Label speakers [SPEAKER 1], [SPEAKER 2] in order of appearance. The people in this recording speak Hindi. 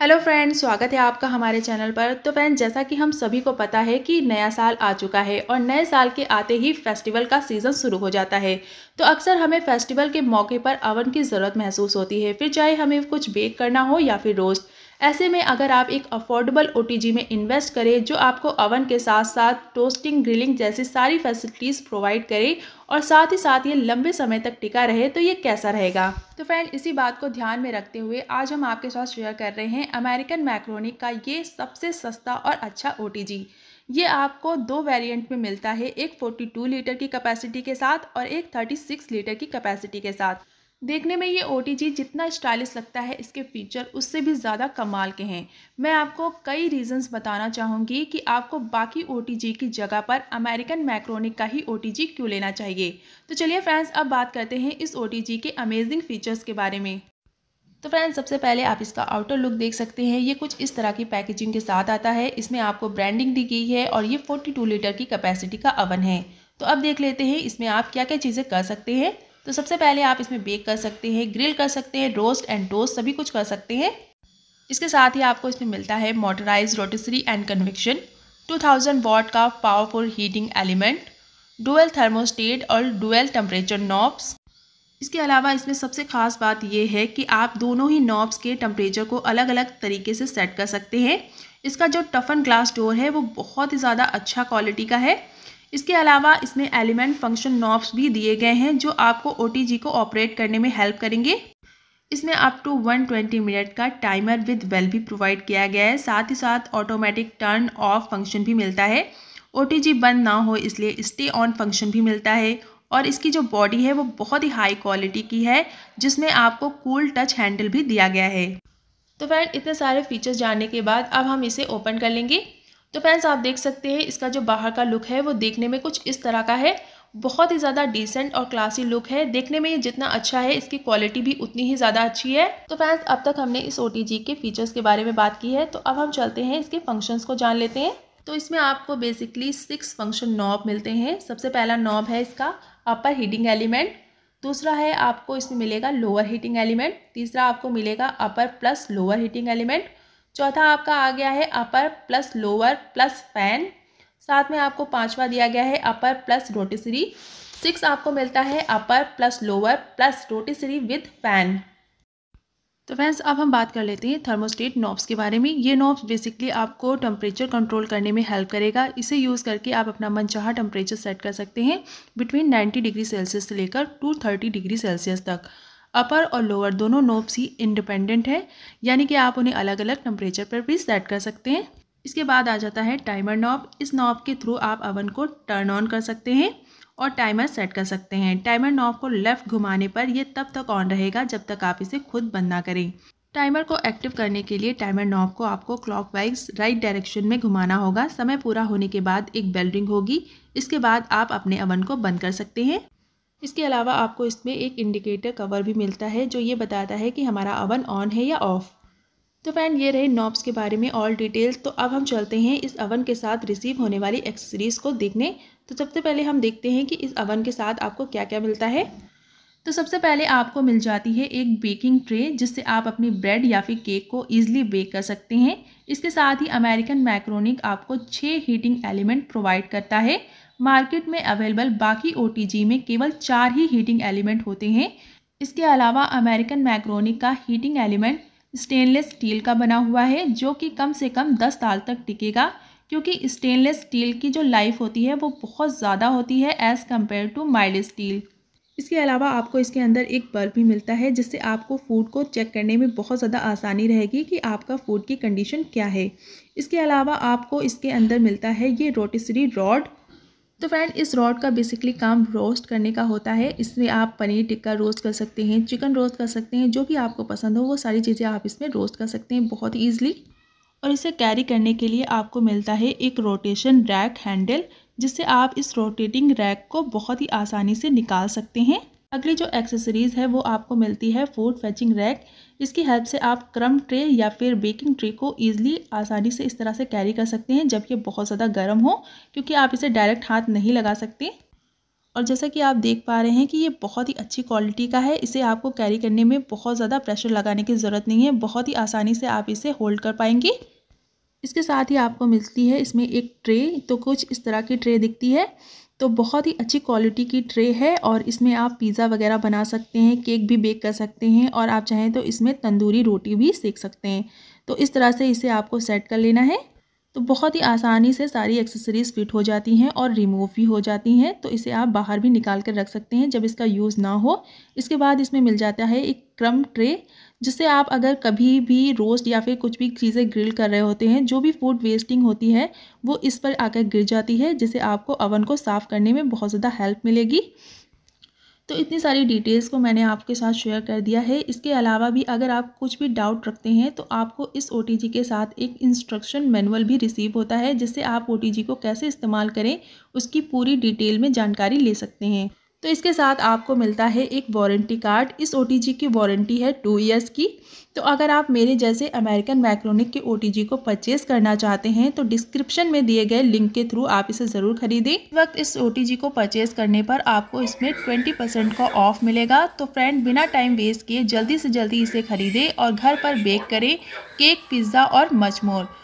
[SPEAKER 1] हेलो फ्रेंड्स स्वागत है आपका हमारे चैनल पर तो फ्रेंड्स जैसा कि हम सभी को पता है कि नया साल आ चुका है और नए साल के आते ही फेस्टिवल का सीज़न शुरू हो जाता है तो अक्सर हमें फेस्टिवल के मौके पर अवन की ज़रूरत महसूस होती है फिर चाहे हमें कुछ बेक करना हो या फिर रोस्ट ऐसे में अगर आप एक अफोर्डेबल ओ में इन्वेस्ट करें जो आपको अवन के साथ साथ टोस्टिंग ग्रिलिंग जैसी सारी फैसिलिटीज़ प्रोवाइड करे और साथ ही साथ ये लंबे समय तक टिका रहे तो ये कैसा रहेगा तो फ्रेंड इसी बात को ध्यान में रखते हुए आज हम आपके साथ शेयर कर रहे हैं अमेरिकन मैक्रोनिक का ये सबसे सस्ता और अच्छा ओ ये आपको दो वेरिएंट में मिलता है एक 42 लीटर की कैपेसिटी के साथ और एक 36 लीटर की कैपेसिटी के साथ देखने में ये ओ जितना स्टाइलिश लगता है इसके फीचर उससे भी ज़्यादा कमाल के हैं मैं आपको कई रीजंस बताना चाहूँगी कि आपको बाकी ओ की जगह पर अमेरिकन मैक्रोनिक का ही ओ क्यों लेना चाहिए तो चलिए फ्रेंड्स अब बात करते हैं इस ओ के अमेजिंग फीचर्स के बारे में तो फ्रेंड्स सबसे पहले आप इसका आउटर लुक देख सकते हैं ये कुछ इस तरह की पैकेजिंग के साथ आता है इसमें आपको ब्रांडिंग दी गई है और ये 42 लीटर की कैपेसिटी का अवन है तो अब देख लेते हैं इसमें आप क्या क्या चीज़ें कर सकते हैं तो सबसे पहले आप इसमें बेक कर सकते हैं ग्रिल कर सकते हैं रोस्ट एंड टोस्ट सभी कुछ कर सकते हैं इसके साथ ही आपको इसमें मिलता है motorised rotisserie and convection 2000 watt का powerful heating element dual thermostat और डुअल टेम्परेचर नॉब्स इसके अलावा इसमें सबसे खास बात यह है कि आप दोनों ही नॉब्स के टम्परेचर को अलग अलग तरीके से सेट कर सकते हैं इसका जो टफन ग्लास डोर है वो बहुत ही ज़्यादा अच्छा क्वालिटी का है इसके अलावा इसमें एलिमेंट फंक्शन नॉब्स भी दिए गए हैं जो आपको ओ को ऑपरेट करने में हेल्प करेंगे इसमें अप टू 120 मिनट का टाइमर विद वेल भी प्रोवाइड किया गया है साथ ही साथ ऑटोमेटिक टर्न ऑफ फंक्शन भी मिलता है ओ बंद ना हो इसलिए स्टे ऑन फंक्शन भी मिलता है और इसकी जो बॉडी है वो बहुत ही हाई क्वालिटी की है जिसमें आपको कूल टच हैंडल भी दिया गया है तो फ्रेंड इतने सारे फीचर्स जानने के बाद अब हम इसे ओपन कर लेंगे तो फ्रेंड्स आप देख सकते हैं इसका जो बाहर का लुक है वो देखने में कुछ इस तरह का है बहुत ही ज़्यादा डिसेंट और क्लासी लुक है देखने में ये जितना अच्छा है इसकी क्वालिटी भी उतनी ही ज़्यादा अच्छी है तो फ्रेंड्स अब तक हमने इस ओ के फीचर्स के बारे में बात की है तो अब हम चलते हैं इसके फंक्शंस को जान लेते हैं तो इसमें आपको बेसिकली सिक्स फंक्शन नॉब मिलते हैं सबसे पहला नॉब है इसका अपर हीटिंग एलिमेंट दूसरा है आपको इसमें मिलेगा लोअर हीटिंग एलिमेंट तीसरा आपको मिलेगा upper plus lower heating element चौथा आपका आ गया है upper plus lower plus fan साथ में आपको पांचवा दिया गया है अपर प्लस रोटिसरी सिक्स आपको मिलता है upper plus lower plus rotisserie with fan तो फ्रेंड्स अब हम बात कर लेते हैं थर्मोस्टेट नॉब्स के बारे में ये नॉब्स बेसिकली आपको टेम्परेचर कंट्रोल करने में हेल्प करेगा इसे यूज़ करके आप अपना मनचाहा टेम्परेचर सेट कर सकते हैं बिटवीन 90 डिग्री सेल्सियस से लेकर 230 डिग्री सेल्सियस तक अपर और लोअर दोनों नॉब्स ही इंडिपेंडेंट है यानी कि आप उन्हें अलग अलग टेम्परेचर पर भी सेट कर सकते हैं इसके बाद आ जाता है टाइमर नॉब इस नॉब के थ्रू आप अवन को टर्न ऑन कर सकते हैं और टाइमर सेट कर सकते हैं टाइमर नॉब को लेफ़्ट घुमाने पर यह तब तक ऑन रहेगा जब तक आप इसे खुद बंद ना करें टाइमर को एक्टिव करने के लिए टाइमर नॉब को आपको क्लॉकवाइज राइट डायरेक्शन में घुमाना होगा समय पूरा होने के बाद एक बेल रिंग होगी इसके बाद आप अपने अवन को बंद कर सकते हैं इसके अलावा आपको इसमें एक इंडिकेटर कवर भी मिलता है जो ये बताता है कि हमारा अवन ऑन है या ऑफ़ तो फ्रेंड ये रहे नॉब्स के बारे में ऑल डिटेल्स तो अब हम चलते हैं इस अवन के साथ रिसीव होने वाली एक्सेसरीज़ को देखने तो सबसे पहले हम देखते हैं कि इस अवन के साथ आपको क्या क्या मिलता है तो सबसे पहले आपको मिल जाती है एक बेकिंग ट्रे जिससे आप अपनी ब्रेड या फिर केक को ईजिली बेक कर सकते हैं इसके साथ ही अमेरिकन मैक्रोनिक आपको छः हीटिंग एलिमेंट प्रोवाइड करता है मार्केट में अवेलेबल बाकी ओ में केवल चार ही हीटिंग एलिमेंट होते हैं इसके अलावा अमेरिकन मैक्रोनिक का हीटिंग एलिमेंट स्टेनलेस स्टील का बना हुआ है जो कि कम से कम 10 साल तक टिकेगा क्योंकि स्टेनलेस स्टील की जो लाइफ होती है वो बहुत ज़्यादा होती है as compared to mild steel इसके अलावा आपको इसके अंदर एक बल्ब भी मिलता है जिससे आपको फूड को चेक करने में बहुत ज़्यादा आसानी रहेगी कि आपका फूड की कंडीशन क्या है इसके अलावा आपको इसके अंदर मिलता है ये रोटिसरी रॉड तो फ्रेंड इस रॉड का बेसिकली काम रोस्ट करने का होता है इसमें आप पनीर टिक्का रोस्ट कर सकते हैं चिकन रोस्ट कर सकते हैं जो भी आपको पसंद हो वो सारी चीज़ें आप इसमें रोस्ट कर सकते हैं बहुत ईजिली और इसे कैरी करने के लिए आपको मिलता है एक रोटेशन रैक हैंडल जिससे आप इस रोटेटिंग रैक को बहुत ही आसानी से निकाल सकते हैं अगली जो एक्सेसरीज़ है वो आपको मिलती है फूड फैचिंग रैक इसकी हेल्प से आप क्रम ट्रे या फिर बेकिंग ट्रे को ईजिली आसानी से इस तरह से कैरी कर सकते हैं जब ये बहुत ज़्यादा गर्म हो क्योंकि आप इसे डायरेक्ट हाथ नहीं लगा सकते और जैसा कि आप देख पा रहे हैं कि ये बहुत ही अच्छी क्वालिटी का है इसे आपको कैरी करने में बहुत ज़्यादा प्रेशर लगाने की ज़रूरत नहीं है बहुत ही आसानी से आप इसे होल्ड कर पाएंगे इसके साथ ही आपको मिलती है इसमें एक ट्रे तो कुछ इस तरह की ट्रे दिखती है तो बहुत ही अच्छी क्वालिटी की ट्रे है और इसमें आप पिज़्ज़ा वगैरह बना सकते हैं केक भी बेक कर सकते हैं और आप चाहें तो इसमें तंदूरी रोटी भी सेक सकते हैं तो इस तरह से इसे आपको सेट कर लेना है तो बहुत ही आसानी से सारी एक्सेसरीज़ फिट हो जाती हैं और रिमूव भी हो जाती हैं तो इसे आप बाहर भी निकाल कर रख सकते हैं जब इसका यूज़ ना हो इसके बाद इसमें मिल जाता है एक क्रम ट्रे जिससे आप अगर कभी भी रोस्ट या फिर कुछ भी चीज़ें ग्रिल कर रहे होते हैं जो भी फूड वेस्टिंग होती है वो इस पर आकर गिर जाती है जिससे आपको अवन को साफ़ करने में बहुत ज़्यादा हेल्प मिलेगी तो इतनी सारी डिटेल्स को मैंने आपके साथ शेयर कर दिया है इसके अलावा भी अगर आप कुछ भी डाउट रखते हैं तो आपको इस ओ के साथ एक इंस्ट्रक्शन मैनुअल भी रिसीव होता है जिससे आप ओ को कैसे इस्तेमाल करें उसकी पूरी डिटेल में जानकारी ले सकते हैं तो इसके साथ आपको मिलता है एक वारंटी कार्ड इस ओ की वारंटी है टू ईयर्स की तो अगर आप मेरे जैसे अमेरिकन मैक्रोनिक के ओ को परचेज करना चाहते हैं तो डिस्क्रिप्शन में दिए गए लिंक के थ्रू आप इसे ज़रूर खरीदें वक्त इस ओ को परचेज करने पर आपको इसमें ट्वेंटी परसेंट का ऑफ मिलेगा तो फ्रेंड बिना टाइम वेस्ट किए जल्दी से जल्दी इसे खरीदें और घर पर बेक करें केक पिज़्ज़ा और मचमोर